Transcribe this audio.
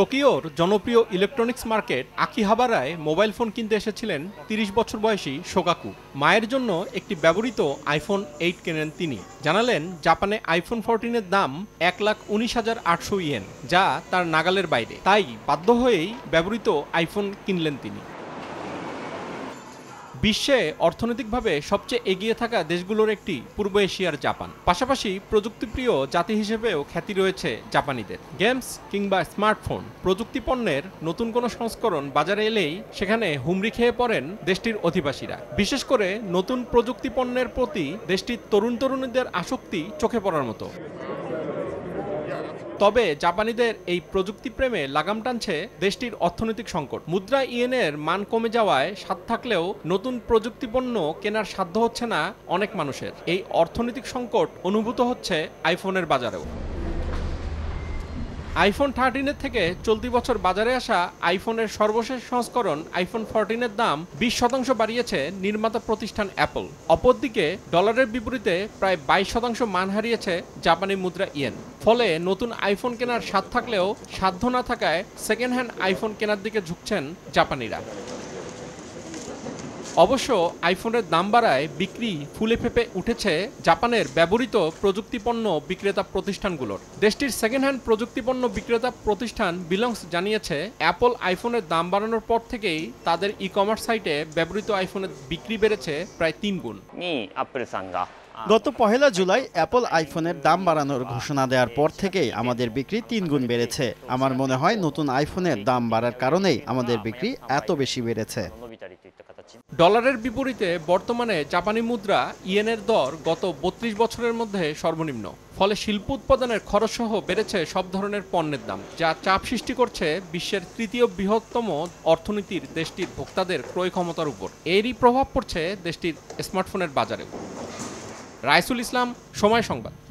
টোকিওর জনপ্রিয় electronics market আকিহাবারায় mobile phone কিনতে এসেছিলেন তিরিশ বছর বয়সী সোগাকু মায়ের জন্য একটি ব্যবহৃত আইফোন এইট কেনেন তিনি জানালেন জাপানে আইফোন ফোরটিনের দাম এক লাখ উনিশ হাজার আটশো ইয়েন যা তার নাগালের বাইরে তাই বাধ্য হয়েই ব্যবহৃত আইফোন কিনলেন তিনি বিশ্বে অর্থনৈতিকভাবে সবচেয়ে এগিয়ে থাকা দেশগুলোর একটি পূর্ব এশিয়ার জাপান পাশাপাশি প্রযুক্তিপ্রিয় জাতি হিসেবেও খ্যাতি রয়েছে জাপানিদের গেমস কিংবা স্মার্টফোন প্রযুক্তি পণ্যের নতুন কোনো সংস্করণ বাজারে এলেই সেখানে হুমড়ি খেয়ে পড়েন দেশটির অধিবাসীরা বিশেষ করে নতুন প্রযুক্তি পণ্যের প্রতি দেশটির তরুণ তরুণীদের আসক্তি চোখে পড়ার মতো তবে জাপানিদের এই প্রযুক্তি প্রেমে লাগাম টানছে দেশটির অর্থনৈতিক সংকট মুদ্রা ইয়েনের মান কমে যাওয়ায় স্বাদ থাকলেও নতুন প্রযুক্তি পণ্য কেনার সাধ্য হচ্ছে না অনেক মানুষের এই অর্থনৈতিক সংকট অনুভূত হচ্ছে আইফোনের বাজারেও আইফোন থার্টিনের থেকে চলতি বছর বাজারে আসা আইফোনের সর্বশেষ সংস্করণ আইফোন ফোরটিনের দাম বিশ শতাংশ বাড়িয়েছে নির্মাতা প্রতিষ্ঠান অ্যাপল অপরদিকে ডলারের বিপরীতে প্রায় বাইশ শতাংশ মান হারিয়েছে জাপানি মুদ্রা ইয়েন ফলে নতুন আইফোন কেনার স্বাদ থাকলেও সাধ্য না থাকায় সেকেন্ড হ্যান্ড আইফোন কেনার দিকে ঝুঁকছেন জাপানিরা অবশ্য আইফোনের দাম বাড়ায় বিক্রি ফুলে ফেপে উঠেছে জাপানের ব্যবহৃত প্রযুক্তিপণ্য বিক্রেতা প্রতিষ্ঠানগুলোর দেশটির সেকেন্ড হ্যান্ড প্রযুক্তিপণ্য বিক্রেতা প্রতিষ্ঠান বিলংস জানিয়েছে অ্যাপল আইফোনের দাম বাড়ানোর পর থেকেই তাদের ই কমার্স সাইটে ব্যবহৃত আইফোনের বিক্রি বেড়েছে প্রায় তিন গুণ গত পহেলা জুলাই অ্যাপল আইফোনের দাম বাড়ানোর ঘোষণা দেওয়ার পর থেকেই আমাদের বিক্রি তিন গুণ বেড়েছে আমার মনে হয় নতুন আইফোনের দাম বাড়ার কারণেই আমাদের বিক্রি এত বেশি বেড়েছে ডলারের বিপরীতে বর্তমানে জাপানি মুদ্রা ইয়েনের দর গত বত্রিশ বছরের মধ্যে সর্বনিম্ন ফলে শিল্প উৎপাদনের খরচসহ বেড়েছে সব ধরনের পণ্যের দাম যা চাপ সৃষ্টি করছে বিশ্বের তৃতীয় বৃহত্তম অর্থনীতির দেশটির ভোক্তাদের ক্রয় ক্ষমতার উপর এরই প্রভাব পড়ছে দেশটির স্মার্টফোনের বাজারেও রাইসুল ইসলাম সময় সংবাদ